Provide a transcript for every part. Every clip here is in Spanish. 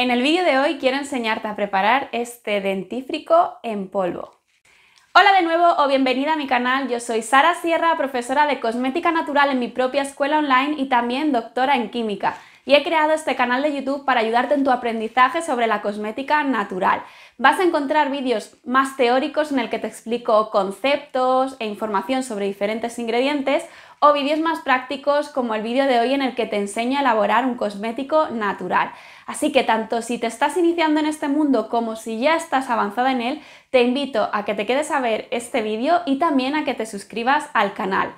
En el vídeo de hoy quiero enseñarte a preparar este dentífrico en polvo. Hola de nuevo o bienvenida a mi canal, yo soy Sara Sierra, profesora de cosmética natural en mi propia escuela online y también doctora en química. Y he creado este canal de YouTube para ayudarte en tu aprendizaje sobre la cosmética natural. Vas a encontrar vídeos más teóricos en el que te explico conceptos e información sobre diferentes ingredientes o vídeos más prácticos como el vídeo de hoy en el que te enseño a elaborar un cosmético natural. Así que tanto si te estás iniciando en este mundo como si ya estás avanzada en él, te invito a que te quedes a ver este vídeo y también a que te suscribas al canal.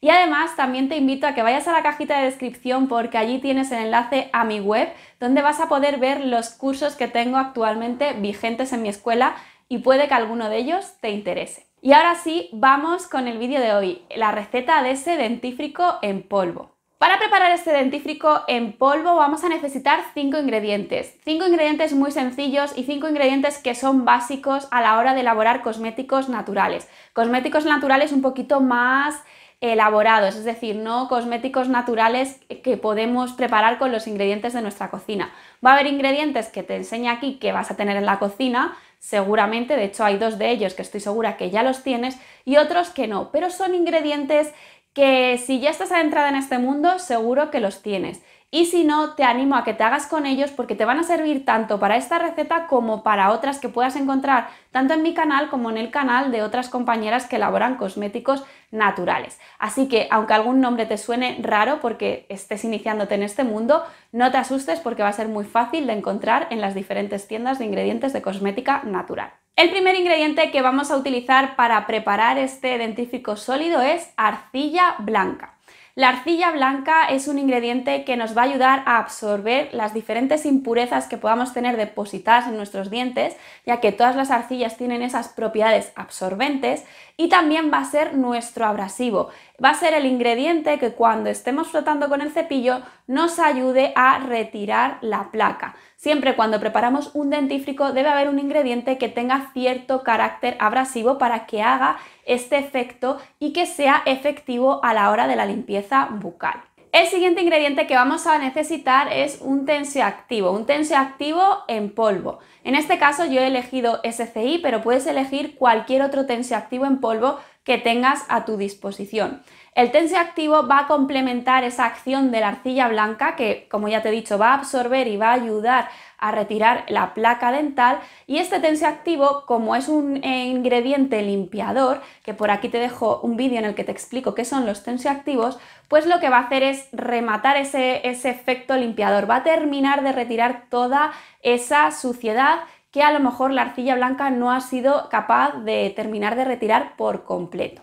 Y además también te invito a que vayas a la cajita de descripción porque allí tienes el enlace a mi web donde vas a poder ver los cursos que tengo actualmente vigentes en mi escuela y puede que alguno de ellos te interese. Y ahora sí, vamos con el vídeo de hoy, la receta de ese dentífrico en polvo. Para preparar este dentífrico en polvo vamos a necesitar 5 ingredientes. 5 ingredientes muy sencillos y 5 ingredientes que son básicos a la hora de elaborar cosméticos naturales. Cosméticos naturales un poquito más elaborados, es decir, no cosméticos naturales que podemos preparar con los ingredientes de nuestra cocina. Va a haber ingredientes que te enseña aquí que vas a tener en la cocina, seguramente, de hecho hay dos de ellos que estoy segura que ya los tienes y otros que no, pero son ingredientes que si ya estás adentrada en este mundo seguro que los tienes y si no, te animo a que te hagas con ellos porque te van a servir tanto para esta receta como para otras que puedas encontrar tanto en mi canal como en el canal de otras compañeras que elaboran cosméticos naturales. Así que aunque algún nombre te suene raro porque estés iniciándote en este mundo, no te asustes porque va a ser muy fácil de encontrar en las diferentes tiendas de ingredientes de cosmética natural. El primer ingrediente que vamos a utilizar para preparar este dentífico sólido es arcilla blanca. La arcilla blanca es un ingrediente que nos va a ayudar a absorber las diferentes impurezas que podamos tener depositadas en nuestros dientes, ya que todas las arcillas tienen esas propiedades absorbentes y también va a ser nuestro abrasivo. Va a ser el ingrediente que cuando estemos flotando con el cepillo nos ayude a retirar la placa. Siempre cuando preparamos un dentífrico debe haber un ingrediente que tenga cierto carácter abrasivo para que haga este efecto y que sea efectivo a la hora de la limpieza bucal. El siguiente ingrediente que vamos a necesitar es un tensioactivo, un tensioactivo en polvo. En este caso yo he elegido SCI, pero puedes elegir cualquier otro tensioactivo en polvo que tengas a tu disposición. El tensioactivo va a complementar esa acción de la arcilla blanca que, como ya te he dicho, va a absorber y va a ayudar a retirar la placa dental y este tensioactivo como es un eh, ingrediente limpiador, que por aquí te dejo un vídeo en el que te explico qué son los tensioactivos pues lo que va a hacer es rematar ese efecto limpiador, va a terminar de retirar toda esa suciedad que a lo mejor la arcilla blanca no ha sido capaz de terminar de retirar por completo.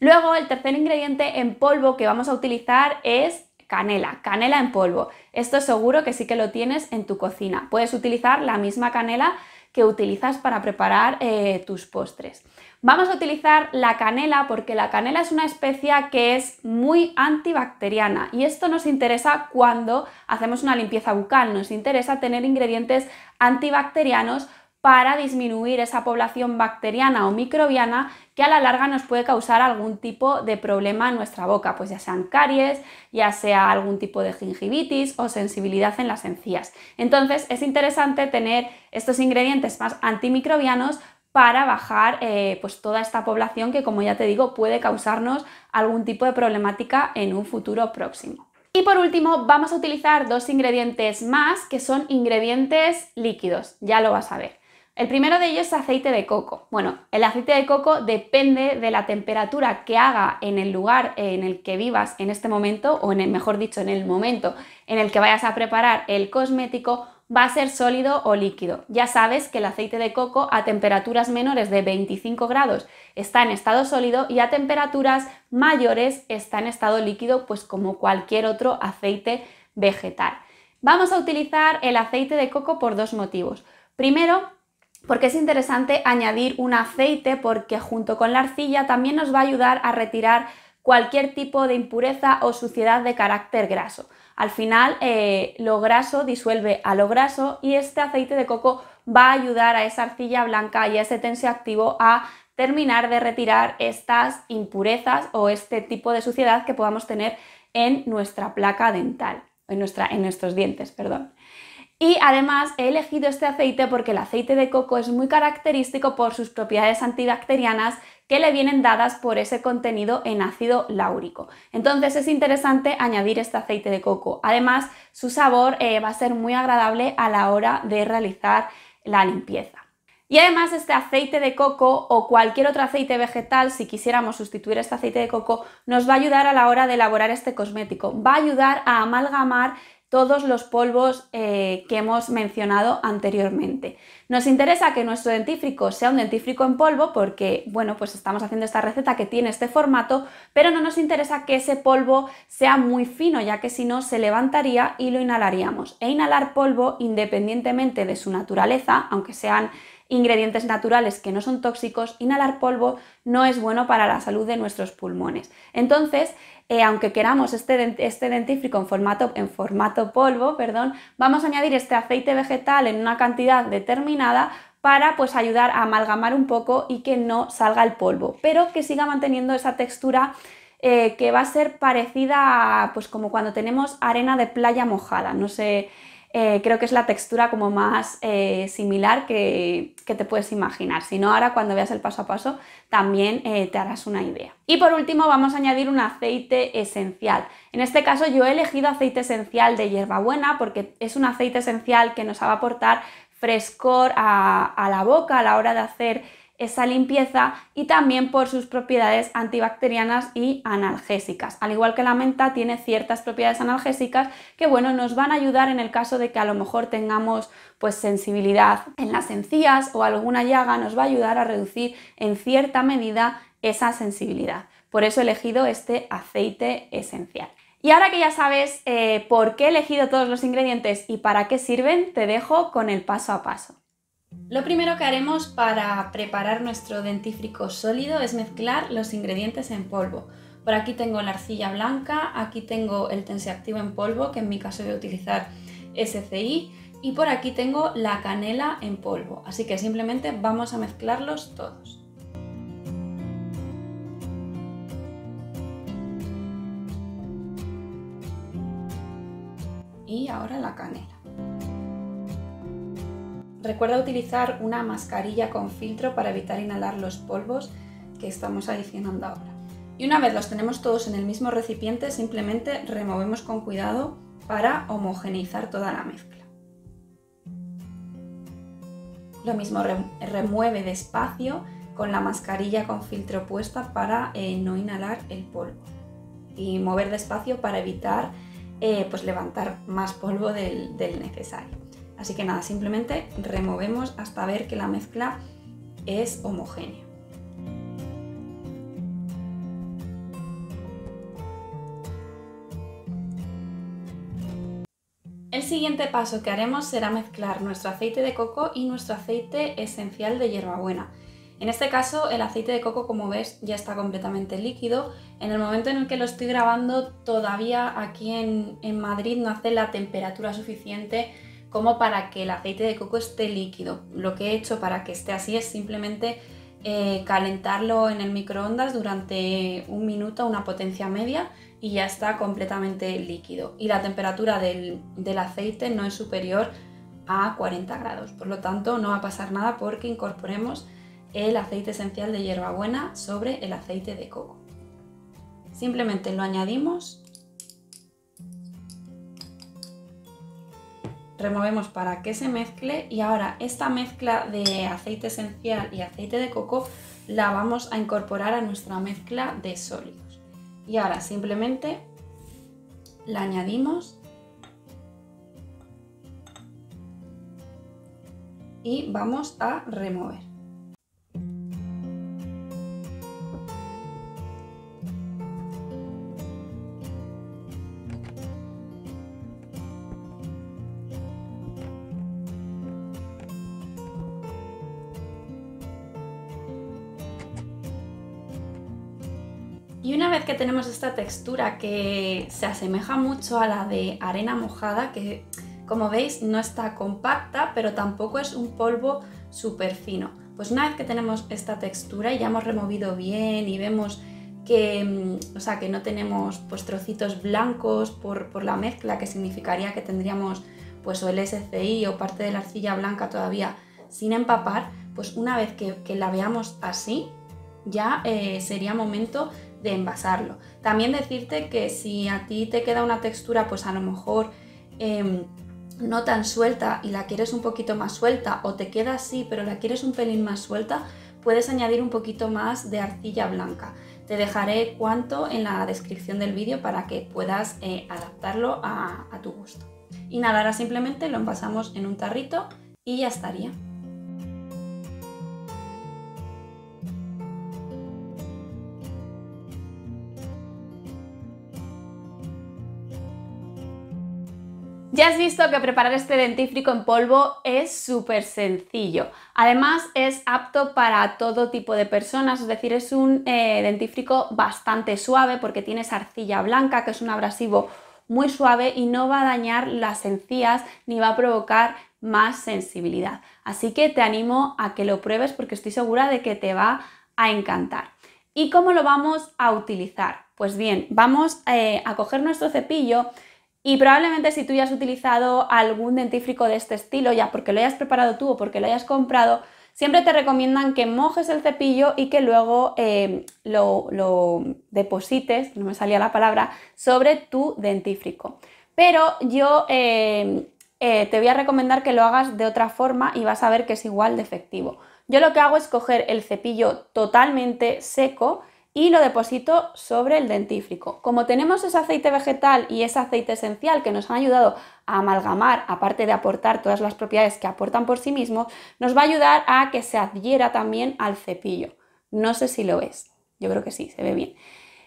Luego, el tercer ingrediente en polvo que vamos a utilizar es canela, canela en polvo. Esto seguro que sí que lo tienes en tu cocina. Puedes utilizar la misma canela que utilizas para preparar eh, tus postres. Vamos a utilizar la canela porque la canela es una especia que es muy antibacteriana y esto nos interesa cuando hacemos una limpieza bucal, nos interesa tener ingredientes antibacterianos para disminuir esa población bacteriana o microbiana que a la larga nos puede causar algún tipo de problema en nuestra boca, pues ya sean caries, ya sea algún tipo de gingivitis o sensibilidad en las encías. Entonces es interesante tener estos ingredientes más antimicrobianos para bajar eh, pues toda esta población que, como ya te digo, puede causarnos algún tipo de problemática en un futuro próximo. Y por último, vamos a utilizar dos ingredientes más que son ingredientes líquidos, ya lo vas a ver. El primero de ellos es aceite de coco. Bueno, el aceite de coco depende de la temperatura que haga en el lugar en el que vivas en este momento, o en el, mejor dicho, en el momento en el que vayas a preparar el cosmético, va a ser sólido o líquido. Ya sabes que el aceite de coco a temperaturas menores de 25 grados está en estado sólido y a temperaturas mayores está en estado líquido, pues como cualquier otro aceite vegetal. Vamos a utilizar el aceite de coco por dos motivos. Primero, porque es interesante añadir un aceite porque junto con la arcilla también nos va a ayudar a retirar cualquier tipo de impureza o suciedad de carácter graso. Al final eh, lo graso disuelve a lo graso y este aceite de coco va a ayudar a esa arcilla blanca y a ese tensioactivo a terminar de retirar estas impurezas o este tipo de suciedad que podamos tener en nuestra placa dental, en, nuestra, en nuestros dientes, perdón. Y además he elegido este aceite porque el aceite de coco es muy característico por sus propiedades antibacterianas que le vienen dadas por ese contenido en ácido láurico. Entonces es interesante añadir este aceite de coco. Además, su sabor eh, va a ser muy agradable a la hora de realizar la limpieza. Y además este aceite de coco o cualquier otro aceite vegetal, si quisiéramos sustituir este aceite de coco, nos va a ayudar a la hora de elaborar este cosmético. Va a ayudar a amalgamar todos los polvos eh, que hemos mencionado anteriormente. Nos interesa que nuestro dentífrico sea un dentífrico en polvo porque, bueno, pues estamos haciendo esta receta que tiene este formato, pero no nos interesa que ese polvo sea muy fino, ya que si no se levantaría y lo inhalaríamos. E inhalar polvo, independientemente de su naturaleza, aunque sean ingredientes naturales que no son tóxicos, inhalar polvo no es bueno para la salud de nuestros pulmones. Entonces, eh, aunque queramos este, este dentífrico en formato, en formato polvo, perdón, vamos a añadir este aceite vegetal en una cantidad determinada para pues ayudar a amalgamar un poco y que no salga el polvo, pero que siga manteniendo esa textura eh, que va a ser parecida a, pues como cuando tenemos arena de playa mojada, no sé eh, creo que es la textura como más eh, similar que, te puedes imaginar. Si no, ahora cuando veas el paso a paso también eh, te harás una idea. Y por último vamos a añadir un aceite esencial. En este caso yo he elegido aceite esencial de hierbabuena porque es un aceite esencial que nos va a aportar frescor a la boca a la hora de hacer esa limpieza y también por sus propiedades antibacterianas y analgésicas. Al igual que la menta tiene ciertas propiedades analgésicas que bueno, nos van a ayudar en el caso de que a lo mejor tengamos pues sensibilidad en las encías o alguna llaga, nos va a ayudar a reducir en cierta medida esa sensibilidad. Por eso he elegido este aceite esencial. Y ahora que ya sabes eh, por qué he elegido todos los ingredientes y para qué sirven, te dejo con el paso a paso. Lo primero que haremos para preparar nuestro dentífrico sólido es mezclar los ingredientes en polvo. Por aquí tengo la arcilla blanca, aquí tengo el tensiactivo en polvo, que en mi caso voy a utilizar SCI, y por aquí tengo la canela en polvo. Así que simplemente vamos a mezclarlos todos. Y ahora la canela. Recuerda utilizar una mascarilla con filtro para evitar inhalar los polvos que estamos adicionando ahora. Y una vez los tenemos todos en el mismo recipiente, simplemente removemos con cuidado para homogeneizar toda la mezcla. Lo mismo remueve despacio con la mascarilla con filtro puesta para eh, no inhalar el polvo y mover despacio para evitar eh, pues levantar más polvo del necesario. Así que nada, simplemente removemos hasta ver que la mezcla es homogénea. El siguiente paso que haremos será mezclar nuestro aceite de coco y nuestro aceite esencial de hierbabuena. En este caso el aceite de coco como ves ya está completamente líquido. En el momento en el que lo estoy grabando todavía aquí en, en Madrid no hace la temperatura suficiente como para que el aceite de coco esté líquido. Lo que he hecho para que esté así es simplemente eh, calentarlo en el microondas durante un minuto a una potencia media y ya está completamente líquido. Y la temperatura del, del aceite no es superior a 40 grados, por lo tanto no va a pasar nada porque incorporemos el aceite esencial de hierbabuena sobre el aceite de coco. Simplemente lo añadimos removemos para que se mezcle y ahora esta mezcla de aceite esencial y aceite de coco la vamos a incorporar a nuestra mezcla de sólidos. Y ahora simplemente la añadimos y vamos a remover. tenemos esta textura que se asemeja mucho a la de arena mojada, que como veis no está compacta, pero tampoco es un polvo súper fino. Pues una vez que tenemos esta textura y ya hemos removido bien y vemos que, mm, o sea, que no tenemos pues, trocitos blancos por, la mezcla, que significaría que tendríamos pues, o el SCI o parte de la arcilla blanca todavía sin empapar, pues una vez que, la veamos así, ya eh, sería momento de envasarlo. También decirte que si a ti te queda una textura, pues a lo mejor em, no tan suelta y la quieres un poquito más suelta, o te queda así, pero la quieres un pelín más suelta, puedes añadir un poquito más de arcilla blanca. Te dejaré cuánto en la descripción del vídeo para que puedas eh, adaptarlo a, a tu gusto. Y nada, ahora simplemente lo envasamos en un tarrito y ya estaría. Ya has visto que preparar este dentífrico en polvo es súper sencillo. Además es apto para todo tipo de personas, es decir, es un eh, dentífrico bastante suave porque tiene arcilla blanca, que es un abrasivo muy suave y no va a dañar las encías ni va a provocar más sensibilidad. Así que te animo a que lo pruebes porque estoy segura de que te va a encantar. ¿Y cómo lo vamos a utilizar? Pues bien, vamos eh, a coger nuestro cepillo, y probablemente si tú ya has utilizado algún dentífrico de este estilo, ya porque lo hayas preparado tú o porque lo hayas comprado, siempre te recomiendan que mojes el cepillo y que luego em, lo, deposites, no me salía la palabra, sobre tu dentífrico. Pero yo em, eh, te voy a recomendar que lo hagas de otra forma y vas a ver que es igual de efectivo. Yo lo que hago es coger el cepillo totalmente seco, y lo deposito sobre el dentífrico. Como tenemos ese aceite vegetal y ese aceite esencial que nos han ayudado a amalgamar, aparte de aportar todas las propiedades que aportan por sí mismos, nos va a ayudar a que se adhiera también al cepillo. No sé si lo ves, yo creo que sí, se ve bien.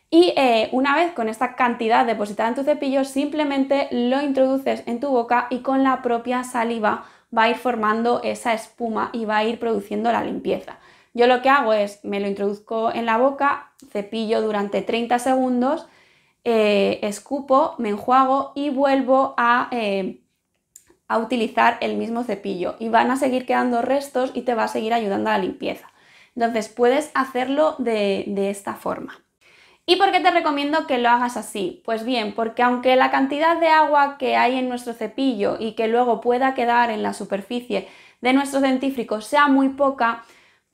Y eh, una vez con esta cantidad depositada en tu cepillo, simplemente lo introduces en tu boca y con la propia saliva va a ir formando esa espuma y va a ir produciendo la limpieza. Yo lo que hago es, me lo introduzco en la boca, cepillo durante 30 segundos, eh, escupo, me enjuago y vuelvo a, eh, a utilizar el mismo cepillo. Y van a seguir quedando restos y te va a seguir ayudando a la limpieza. Entonces puedes hacerlo de, de, esta forma. ¿Y por qué te recomiendo que lo hagas así? Pues bien, porque aunque la cantidad de agua que hay en nuestro cepillo y que luego pueda quedar en la superficie de nuestro dentífrico sea muy poca,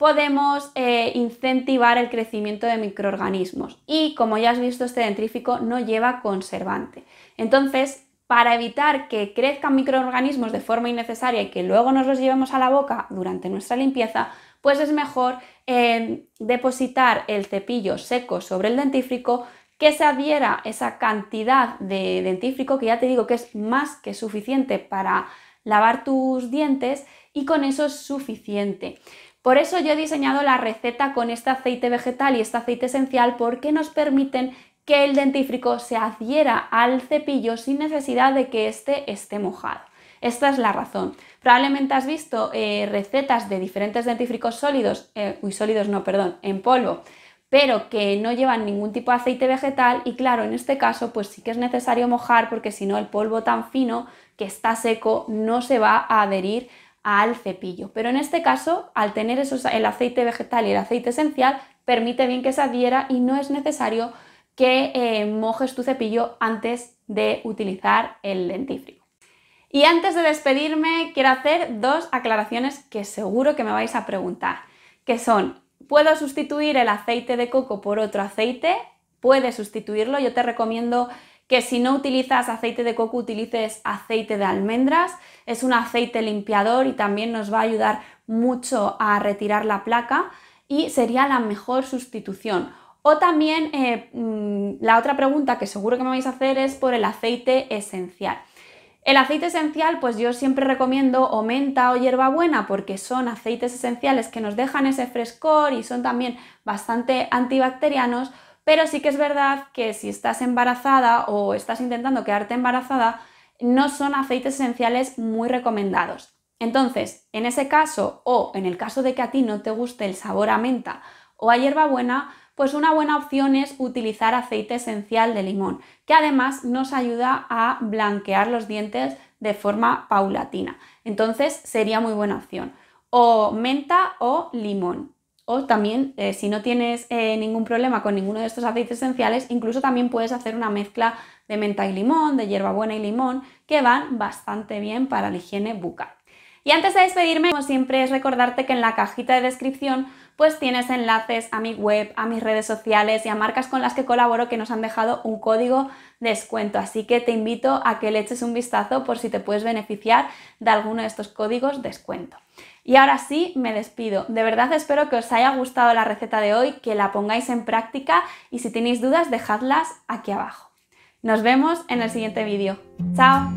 podemos eh, incentivar el crecimiento de microorganismos. Y como ya has visto, este dentrífico no lleva conservante. Entonces, para evitar que crezcan microorganismos de forma innecesaria y que luego nos los llevemos a la boca durante nuestra limpieza, pues es mejor em, depositar el cepillo seco sobre el dentífrico que se adhiera esa cantidad de dentífrico que ya te digo que es más que suficiente para lavar tus dientes y con eso es suficiente. Por eso yo he diseñado la receta con este aceite vegetal y este aceite esencial porque nos permiten que el dentífrico se adhiera al cepillo sin necesidad de que éste esté mojado. Esta es la razón. Probablemente has visto eh, recetas de diferentes dentífricos sólidos, eh, sólidos no, perdón, en polvo, pero que no llevan ningún tipo de aceite vegetal y claro, en este caso pues sí que es necesario mojar porque si no el polvo tan fino que está seco no se va a adherir al cepillo. Pero en este caso, al tener esos, el aceite vegetal y el aceite esencial, permite bien que se adhiera y no es necesario que eh, mojes tu cepillo antes de utilizar el dentífrico. Y antes de despedirme, quiero hacer dos aclaraciones que seguro que me vais a preguntar, que son, ¿puedo sustituir el aceite de coco por otro aceite? Puedes sustituirlo, yo te recomiendo que si no utilizas aceite de coco utilices aceite de almendras. Es un aceite limpiador y también nos va a ayudar mucho a retirar la placa y sería la mejor sustitución. O también eh, mm, la otra pregunta que seguro que me vais a hacer es por el aceite esencial. El aceite esencial, pues yo siempre recomiendo o menta o hierbabuena porque son aceites esenciales que nos dejan ese frescor y son también bastante antibacterianos, pero sí que es verdad que si estás embarazada o estás intentando quedarte embarazada, no son aceites esenciales muy recomendados. Entonces, en ese caso o en el caso de que a ti no te guste el sabor a menta o a hierbabuena, pues una buena opción es utilizar aceite esencial de limón, que además nos ayuda a blanquear los dientes de forma paulatina. Entonces, sería muy buena opción. O menta o limón. O también, eh, si no tienes eh, ningún problema con ninguno de estos aceites esenciales, incluso también puedes hacer una mezcla de menta y limón, de hierbabuena y limón, que van bastante bien para la higiene bucal. Y antes de despedirme, como siempre, es recordarte que en la cajita de descripción pues tienes enlaces a mi web, a mis redes sociales y a marcas con las que colaboro que nos han dejado un código descuento. Así que te invito a que le eches un vistazo por si te puedes beneficiar de alguno de estos códigos descuento. Y ahora sí, me despido. De verdad espero que os haya gustado la receta de hoy, que la pongáis en práctica y si tenéis dudas dejadlas aquí abajo. Nos vemos en el siguiente vídeo. ¡Chao!